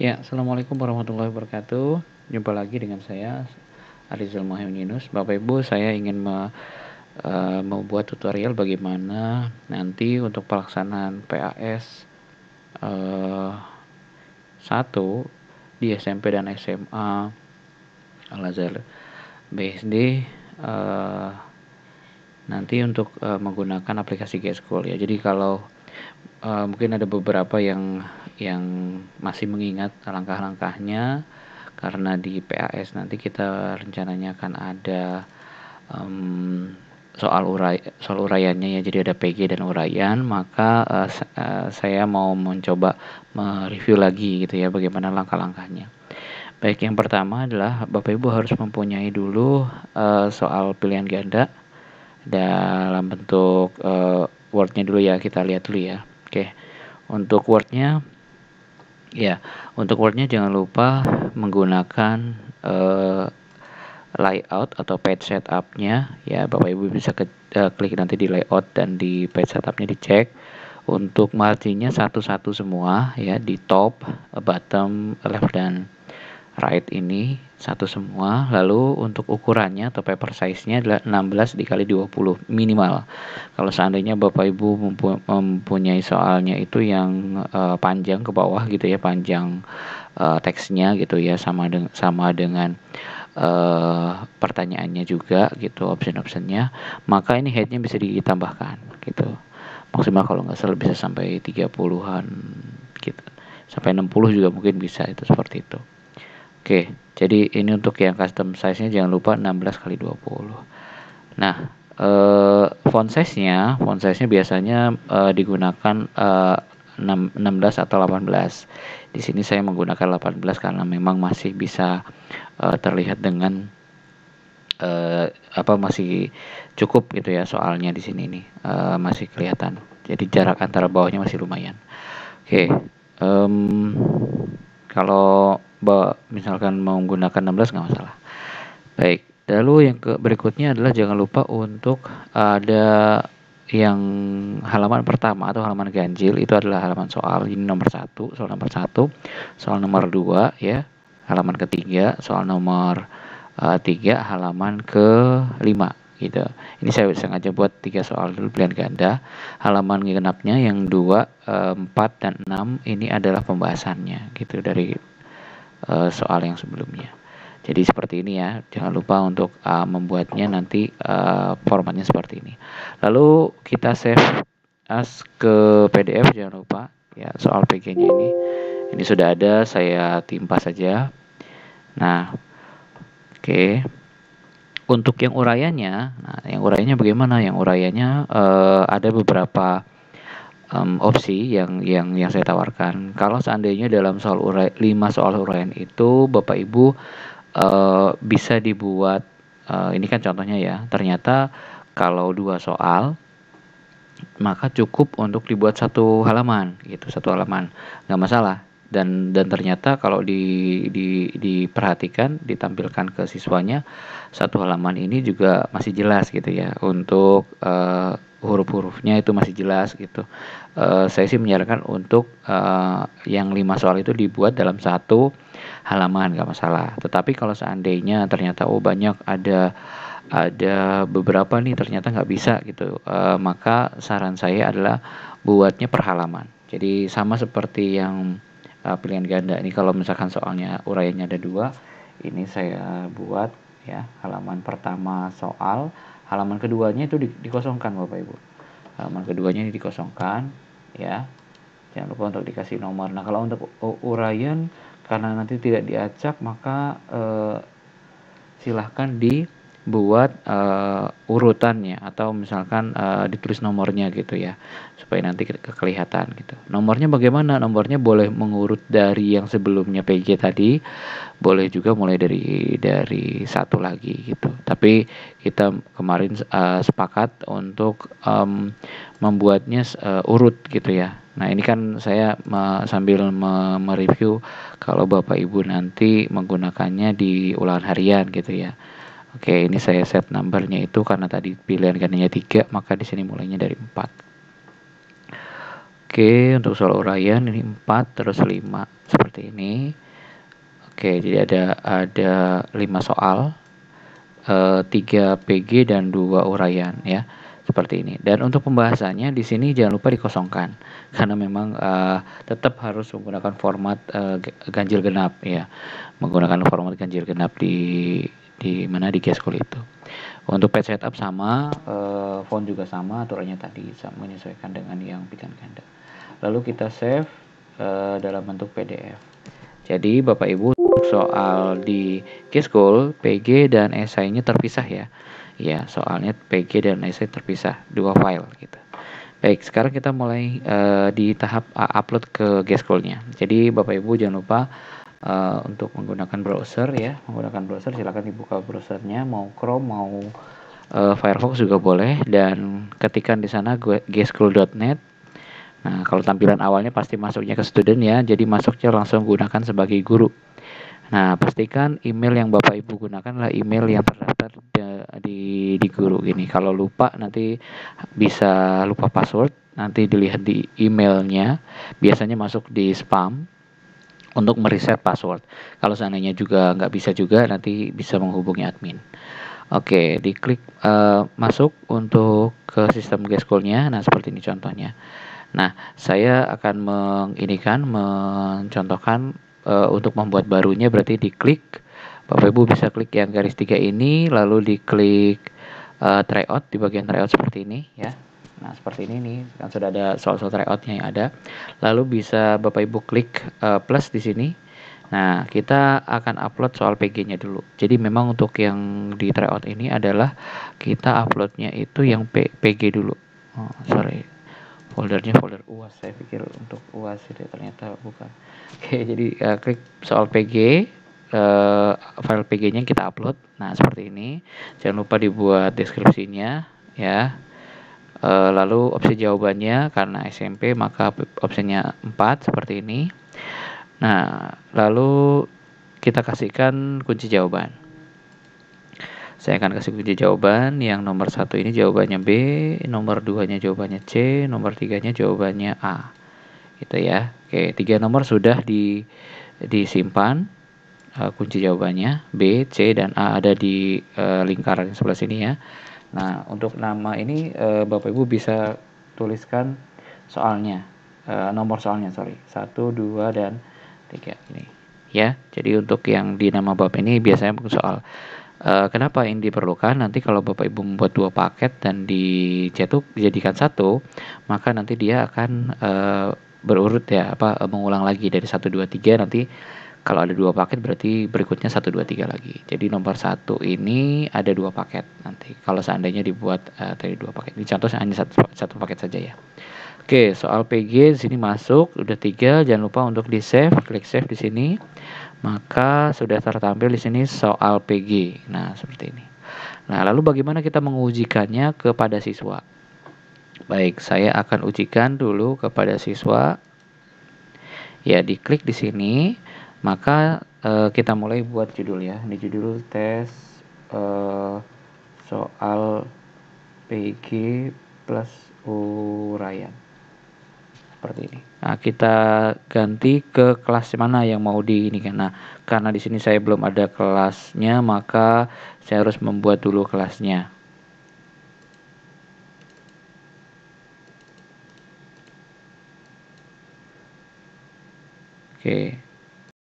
Ya, Assalamualaikum warahmatullahi wabarakatuh. Jumpa lagi dengan saya, Arizal Muhammad Yunus. Bapak Ibu, saya ingin me, e, membuat tutorial bagaimana nanti untuk pelaksanaan PAS e, satu 1 di SMP dan SMA Al-Azhar BSD e, nanti untuk e, menggunakan aplikasi G-School ya. Jadi kalau uh, mungkin ada beberapa yang yang masih mengingat langkah-langkahnya karena di PAS nanti kita rencananya akan ada um, soal urai soal uraiannya ya jadi ada PG dan uraian maka uh, uh, saya mau mencoba mereview lagi gitu ya bagaimana langkah-langkahnya baik yang pertama adalah Bapak Ibu harus mempunyai dulu uh, soal pilihan ganda dalam bentuk uh, Wordnya dulu ya kita lihat dulu ya oke untuk Wordnya ya untuk Wordnya jangan lupa menggunakan uh, layout atau page setupnya ya Bapak Ibu bisa ke, uh, klik nanti di layout dan di page setupnya dicek untuk marginnya satu-satu semua ya di top, bottom, left dan right ini satu semua lalu untuk ukurannya atau paper size-nya adalah 16 dikali 20 minimal kalau seandainya Bapak Ibu mempunyai soalnya itu yang uh, panjang ke bawah gitu ya panjang uh, teksnya gitu ya sama dengan sama dengan uh, pertanyaannya juga gitu option-optionnya maka ini headnya bisa ditambahkan gitu maksimal kalau nggak salah bisa sampai 30-an gitu sampai 60 juga mungkin bisa itu seperti itu Oke, jadi ini untuk yang custom size-nya jangan lupa 16 kali 20. Nah, eh, font size-nya, font size-nya biasanya eh, digunakan eh, 16 atau 18. Di sini saya menggunakan 18 karena memang masih bisa eh, terlihat dengan eh, apa masih cukup gitu ya soalnya di sini nih eh, masih kelihatan. Jadi jarak antara bawahnya masih lumayan. Oke, um, kalau bahwa misalkan mau menggunakan 16 nggak masalah. Baik, lalu yang ke berikutnya adalah jangan lupa untuk ada yang halaman pertama atau halaman ganjil itu adalah halaman soal ini nomor satu soal nomor satu soal nomor dua ya halaman ketiga soal nomor uh, tiga halaman ke lima gitu ini saya sengaja buat tiga soal dulu pilihan ganda halaman genapnya yang dua eh, empat dan enam ini adalah pembahasannya gitu dari uh, soal yang sebelumnya. Jadi seperti ini ya, jangan lupa untuk uh, membuatnya nanti uh, formatnya seperti ini. Lalu kita save as ke PDF jangan lupa ya soal PG-nya ini. Ini sudah ada, saya timpa saja. Nah, oke. Okay. Untuk yang uraiannya, nah yang uraiannya bagaimana? Yang uraiannya uh, ada beberapa um, opsi yang yang yang saya tawarkan. Kalau seandainya dalam soal urai 5 soal uraian itu Bapak Ibu uh, bisa dibuat uh, ini kan contohnya ya. Ternyata kalau dua soal maka cukup untuk dibuat satu halaman gitu, satu halaman. nggak masalah. Dan dan ternyata kalau di, di diperhatikan ditampilkan ke siswanya satu halaman ini juga masih jelas gitu ya untuk uh, huruf-hurufnya itu masih jelas gitu. Uh, saya sih menyarankan untuk uh, yang lima soal itu dibuat dalam satu halaman nggak masalah. Tetapi kalau seandainya ternyata oh banyak ada ada beberapa nih ternyata nggak bisa gitu, uh, maka saran saya adalah buatnya per halaman. Jadi sama seperti yang uh, pilihan ganda ini kalau misalkan soalnya urainya ada dua, ini saya buat ya halaman pertama soal halaman keduanya itu dikosongkan Bapak Ibu halaman keduanya ini dikosongkan ya jangan lupa untuk dikasih nomor nah kalau untuk uraian karena nanti tidak diacak maka eh, silahkan di buat uh, urutannya atau misalkan uh, ditulis nomornya gitu ya supaya nanti ke kelihatan gitu nomornya bagaimana nomornya boleh mengurut dari yang sebelumnya PJ tadi boleh juga mulai dari dari satu lagi gitu tapi kita kemarin uh, sepakat untuk um, membuatnya uh, urut gitu ya Nah ini kan saya me sambil me mereview kalau bapak ibu nanti menggunakannya di ulangan harian gitu ya. Oke, ini saya set numbernya itu karena tadi pilihan gandanya tiga, maka di sini mulainya dari empat. Oke, untuk soal uraian ini empat terus lima seperti ini. Oke, jadi ada ada 5 soal. E, eh, PG dan dua uraian ya. Seperti ini. Dan untuk pembahasannya di sini jangan lupa dikosongkan karena memang e, tetap harus menggunakan format e, ganjil genap ya. Menggunakan format ganjil genap di di mana di case call itu. Untuk pad setup sama, uh, eh, font juga sama aturannya tadi, sama menyesuaikan dengan yang pilihan ganda. Lalu kita save uh, dalam bentuk PDF. Jadi Bapak Ibu soal di case call PG dan esainya terpisah ya. Ya, soalnya PG dan esai terpisah dua file gitu. Baik, sekarang kita mulai uh, di tahap upload ke call nya Jadi Bapak Ibu jangan lupa Eh, untuk menggunakan browser ya menggunakan browser silahkan dibuka browsernya mau Chrome mau uh, Firefox juga boleh dan ketikan di sana gschool.net nah kalau tampilan awalnya pasti masuknya ke student ya jadi masuknya langsung gunakan sebagai guru nah pastikan email yang bapak ibu gunakan adalah email yang terdaftar di, di guru ini. kalau lupa nanti bisa lupa password nanti dilihat di emailnya biasanya masuk di spam untuk mereset password. Kalau seandainya juga nggak bisa juga nanti bisa menghubungi admin. Oke, diklik uh, masuk untuk ke sistem gaskoolnya. Nah, seperti ini contohnya. Nah, saya akan menginikan, mencontohkan uh, untuk membuat barunya berarti diklik. Bapak Ibu bisa klik yang garis tiga ini, lalu diklik uh, tryout di bagian tryout seperti ini ya. Nah, seperti ini nih, kan sudah ada soal-soal tryoutnya yang ada. Lalu bisa Bapak Ibu klik uh, plus di sini. Nah, kita akan upload soal PG-nya dulu. Jadi memang untuk yang di tryout ini adalah kita uploadnya itu yang P PG dulu. Oh, sorry. Foldernya folder UAS, saya pikir untuk UAS itu ternyata bukan. Oke, jadi uh, klik soal PG, uh, eh, file PG-nya kita upload. Nah, seperti ini. Jangan lupa dibuat deskripsinya ya. Eh, lalu opsi jawabannya karena SMP maka opsinya 4 seperti ini. Nah, lalu kita kasihkan kunci jawaban. Saya akan kasih kunci jawaban yang nomor satu ini jawabannya B, nomor 2-nya jawabannya C, nomor 3-nya jawabannya A. Gitu ya. Oke, tiga nomor sudah di disimpan uh, kunci jawabannya B, C dan A ada di uh, lingkaran sebelah sini ya. Nah, untuk nama ini uh, Bapak Ibu bisa tuliskan soalnya, Uh, nomor soalnya, sorry, 1, 2, dan 3 ini. Ya, jadi untuk yang di nama bab ini biasanya soal uh, kenapa ini diperlukan. Nanti kalau Bapak Ibu membuat dua paket dan dicetuk dijadikan satu, maka nanti dia akan uh, berurut ya, apa mengulang lagi dari satu dua tiga nanti kalau ada dua paket berarti berikutnya satu dua tiga lagi. Jadi nomor satu ini ada dua paket nanti. Kalau seandainya dibuat uh, eh, dari dua paket ini contoh hanya satu, satu paket saja ya. Oke, soal PG di sini masuk, udah tiga. Jangan lupa untuk di save, klik save di sini. Maka sudah tertampil di sini soal PG. Nah, seperti ini. Nah, lalu bagaimana kita mengujikannya kepada siswa? Baik, saya akan ujikan dulu kepada siswa. Ya, diklik di sini maka uh, kita mulai buat judul ya ini judul tes uh, soal PG plus uraian seperti ini nah kita ganti ke kelas mana yang mau di ini karena karena di sini saya belum ada kelasnya maka saya harus membuat dulu kelasnya Oke. Okay.